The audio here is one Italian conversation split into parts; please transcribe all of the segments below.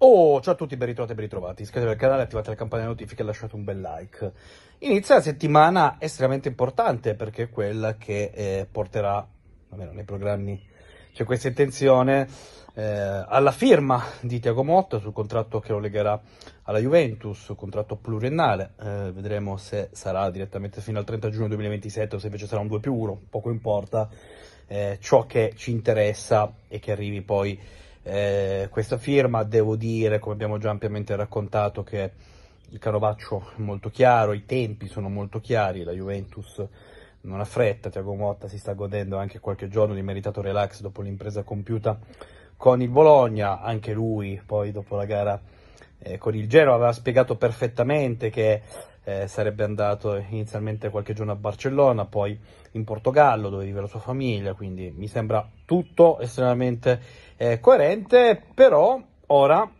Oh, ciao a tutti, ben ritrovati e ben ritrovati. Iscrivetevi al canale, attivate la campanella delle notifiche e lasciate un bel like. Inizia la settimana estremamente importante perché è quella che eh, porterà, almeno nei programmi c'è questa intenzione, eh, alla firma di Tiago Motta sul contratto che lo legherà alla Juventus, contratto pluriennale. Eh, vedremo se sarà direttamente fino al 30 giugno 2027 o se invece sarà un 2 più 1, poco importa. Eh, ciò che ci interessa è che arrivi poi eh, questa firma devo dire, come abbiamo già ampiamente raccontato, che il canovaccio è molto chiaro, i tempi sono molto chiari, la Juventus non ha fretta, Tiago Motta si sta godendo anche qualche giorno di meritato relax dopo l'impresa compiuta con il Bologna, anche lui poi dopo la gara eh, con il Genoa aveva spiegato perfettamente che eh, sarebbe andato inizialmente qualche giorno a Barcellona, poi in Portogallo dove vive la sua famiglia, quindi mi sembra tutto estremamente eh, coerente, però ora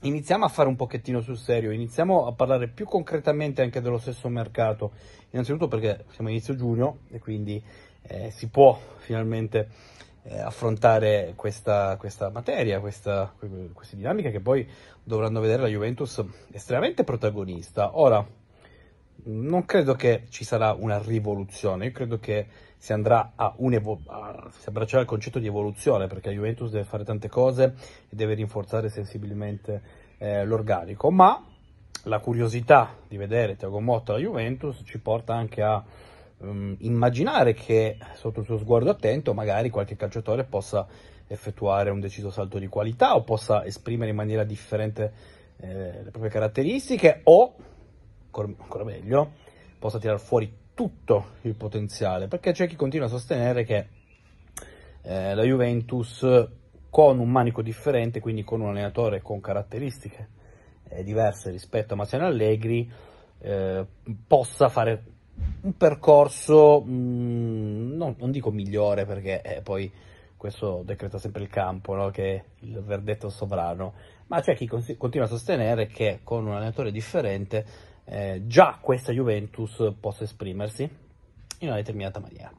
iniziamo a fare un pochettino sul serio, iniziamo a parlare più concretamente anche dello stesso mercato, innanzitutto perché siamo inizio giugno e quindi eh, si può finalmente eh, affrontare questa, questa materia, questa, queste dinamiche che poi dovranno vedere la Juventus estremamente protagonista. Ora, non credo che ci sarà una rivoluzione, io credo che si andrà a, a si abbraccerà il concetto di evoluzione perché la Juventus deve fare tante cose e deve rinforzare sensibilmente eh, l'organico, ma la curiosità di vedere Tiago Motta alla Juventus ci porta anche a um, immaginare che sotto il suo sguardo attento magari qualche calciatore possa effettuare un deciso salto di qualità o possa esprimere in maniera differente eh, le proprie caratteristiche o ancora meglio, possa tirare fuori tutto il potenziale, perché c'è chi continua a sostenere che eh, la Juventus con un manico differente, quindi con un allenatore con caratteristiche eh, diverse rispetto a Maziano Allegri, eh, possa fare un percorso, mh, mm, non, non, dico migliore perché eh, poi questo decreta sempre il campo, no? che il verdetto sovrano, ma c'è chi continua a sostenere che con un allenatore differente eh, già questa Juventus possa esprimersi in una determinata maniera.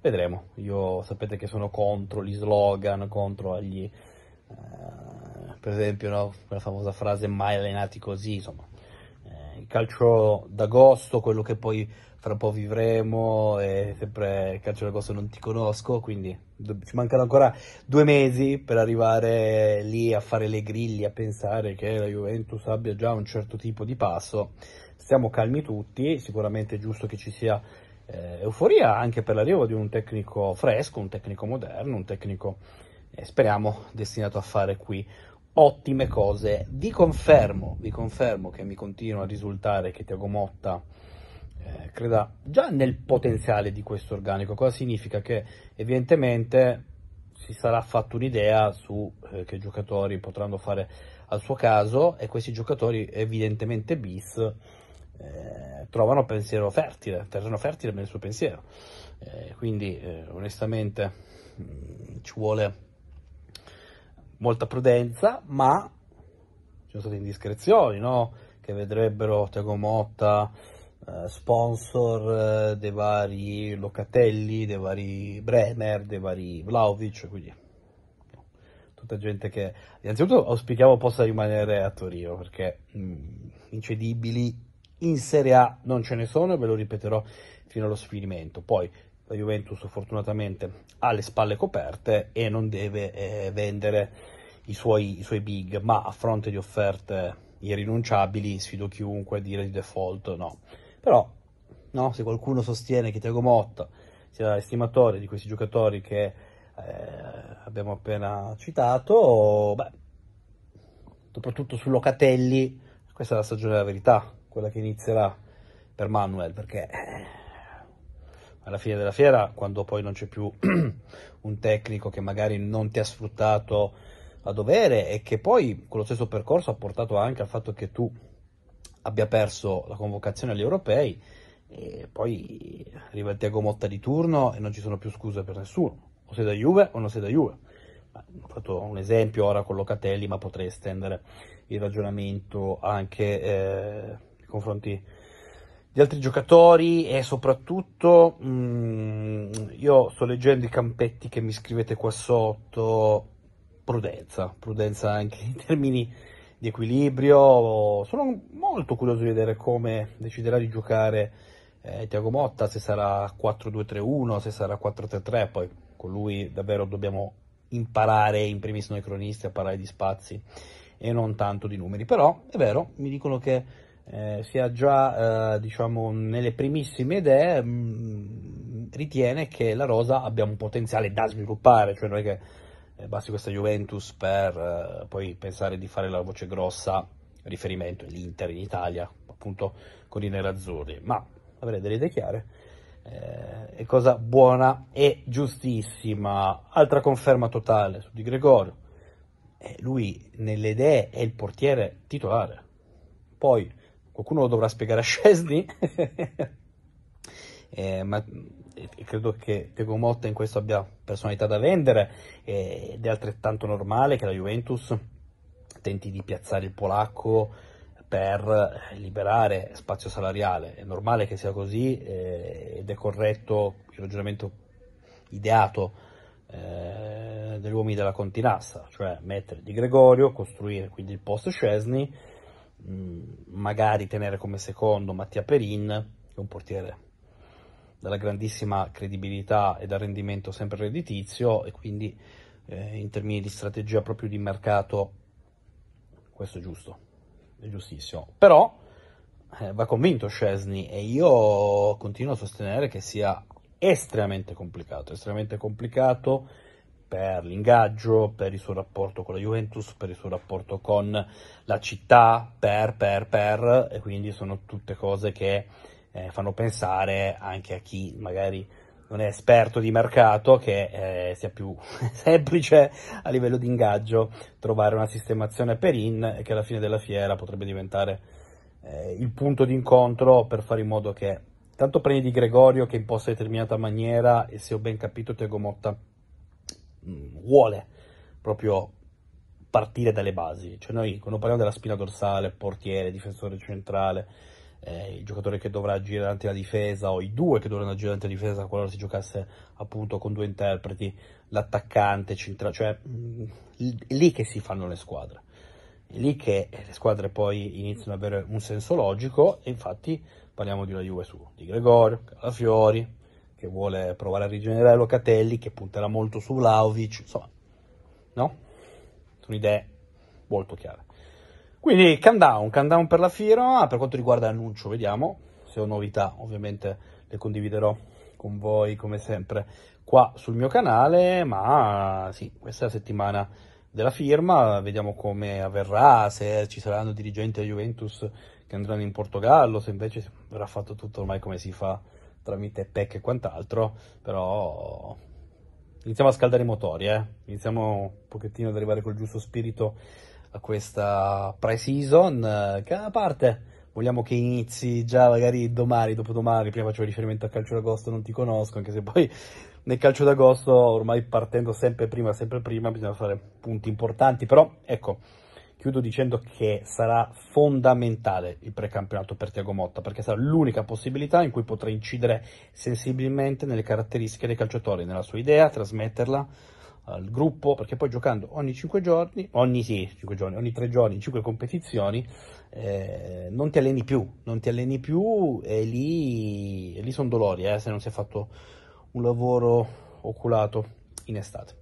Vedremo, io sapete che sono contro gli slogan, contro gli, eh, per esempio no, quella famosa frase mai allenati così, insomma, calcio d'agosto, quello che poi fra un po' vivremo, e sempre il calcio d'agosto non ti conosco, quindi ci mancano ancora due mesi per arrivare lì a fare le griglie, a pensare che la Juventus abbia già un certo tipo di passo. Stiamo calmi tutti, sicuramente è giusto che ci sia eh, euforia anche per l'arrivo di un tecnico fresco, un tecnico moderno, un tecnico, eh, speriamo, destinato a fare qui ottime cose. Vi confermo, vi confermo che mi continua a risultare che Tiago Motta eh, creda già nel potenziale di questo organico. Cosa significa? Che evidentemente si sarà fatto un'idea su eh, che giocatori potranno fare al suo caso e questi giocatori evidentemente bis eh, trovano pensiero fertile, terreno fertile nel suo pensiero. Eh, quindi eh, onestamente mh, mm, ci vuole molta prudenza, ma ci sono state indiscrezioni, no? Che vedrebbero Tiago Motta eh, sponsor eh, dei vari Locatelli, dei vari Bremer, dei vari Vlaovic, quindi tutta gente che innanzitutto auspichiamo possa rimanere a Torino perché mh, mm, incedibili in Serie A non ce ne sono e ve lo ripeterò fino allo sfinimento. Poi la Juventus fortunatamente ha le spalle coperte e non deve eh, vendere i suoi, i suoi, big, ma a fronte di offerte irrinunciabili sfido chiunque a dire di default no. Però no, se qualcuno sostiene che Tiago Motta sia estimatore di questi giocatori che eh, abbiamo appena citato, beh, soprattutto su Locatelli, questa è la stagione della verità, quella che inizierà per Manuel, perché eh, alla fine della fiera, quando poi non c'è più un tecnico che magari non ti ha sfruttato a dovere e che poi quello stesso percorso ha portato anche al fatto che tu abbia perso la convocazione agli europei e poi arriva il Tiago Motta di turno e non ci sono più scuse per nessuno, o sei da Juve o non sei da Juve. Ho fatto un esempio ora con Locatelli, ma potrei estendere il ragionamento anche eh, nei confronti gli altri giocatori e soprattutto mh, mm, io sto leggendo i campetti che mi scrivete qua sotto, prudenza, prudenza anche in termini di equilibrio, sono molto curioso di vedere come deciderà di giocare eh, Tiago Motta, se sarà 4-2-3-1, se sarà 4-3-3, poi con lui davvero dobbiamo imparare in primis noi cronisti a parlare di spazi e non tanto di numeri, però è vero, mi dicono che eh, sia già eh, diciamo nelle primissime idee mm, ritiene che la Rosa abbia un potenziale da sviluppare, cioè non è che eh, basti questa Juventus per eh, poi pensare di fare la voce grossa riferimento all'Inter in Italia, appunto con i nerazzurri, ma avrei delle idee chiare è cosa buona e giustissima. Altra conferma totale su Di Gregorio. Eh, lui nelle idee è il portiere titolare. Poi qualcuno lo dovrà spiegare a Scesni, eh, ma eh, credo che Diego Motta in questo abbia personalità da vendere eh, ed è altrettanto normale che la Juventus tenti di piazzare il polacco per eh, liberare spazio salariale. È normale che sia così eh, ed è corretto il ragionamento ideato eh, degli uomini della Continassa, cioè mettere Di Gregorio, costruire quindi il post Scesni Mm, magari tenere come secondo Mattia Perin, che è un portiere dalla grandissima credibilità e dal rendimento sempre redditizio e quindi eh, in termini di strategia proprio di mercato questo è giusto, è giustissimo. Però eh, va convinto Scesni e io continuo a sostenere che sia estremamente complicato, estremamente complicato per l'ingaggio, per il suo rapporto con la Juventus, per il suo rapporto con la città, per, per, per, e quindi sono tutte cose che eh, fanno pensare anche a chi magari non è esperto di mercato che eh, sia più semplice a livello di ingaggio trovare una sistemazione per in e che alla fine della fiera potrebbe diventare eh, il punto di incontro per fare in modo che tanto prendi di Gregorio che imposta in determinata maniera e se ho ben capito Tiago Motta Mm, vuole proprio partire dalle basi. Cioè noi quando parliamo della spina dorsale, portiere, difensore centrale, eh, il giocatore che dovrà agire davanti alla difesa o i due che dovranno agire davanti alla difesa qualora si giocasse appunto con due interpreti, l'attaccante, centrale, cioè mm, è lì che si fanno le squadre. È lì che le squadre poi iniziano ad avere un senso logico e infatti parliamo di una Juve su di Gregorio, Calafiori, che vuole provare a rigenerare Locatelli, che punterà molto su Vlaovic, insomma, no? Sono idee molto chiare. Quindi countdown, countdown per la firma, ah, per quanto riguarda l'annuncio vediamo, se ho novità ovviamente le condividerò con voi come sempre qua sul mio canale, ma sì, questa è la settimana della firma, vediamo come avverrà, se ci saranno dirigenti della Juventus che andranno in Portogallo, se invece verrà fatto tutto ormai come si fa tramite PEC e quant'altro, però iniziamo a scaldare i motori, eh? iniziamo un pochettino ad arrivare col giusto spirito a questa pre-season, che a parte vogliamo che inizi già magari domani, dopodomani, prima faccio riferimento a calcio d'agosto, non ti conosco, anche se poi nel calcio d'agosto ormai partendo sempre prima, sempre prima, bisogna fare punti importanti, però ecco Chiudo dicendo che sarà fondamentale il precampionato per Tiago Motta, perché sarà l'unica possibilità in cui potrà incidere sensibilmente nelle caratteristiche dei calciatori, nella sua idea, trasmetterla al gruppo, perché poi giocando ogni 5 giorni, ogni, sì, 5 giorni, ogni 3 giorni, in 5 competizioni, eh, non ti alleni più, non ti alleni più e lì, lì sono dolori eh, se non si è fatto un lavoro oculato in estate.